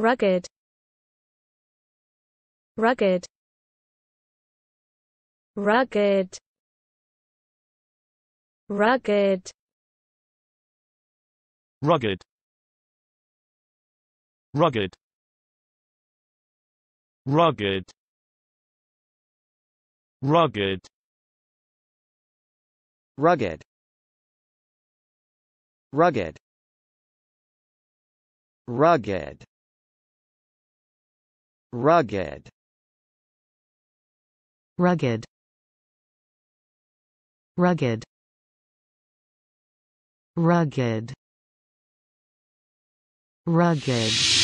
rugged rugged rugged rugged rugged rugged rugged rugged rugged rugged rugged rugged rugged rugged rugged rugged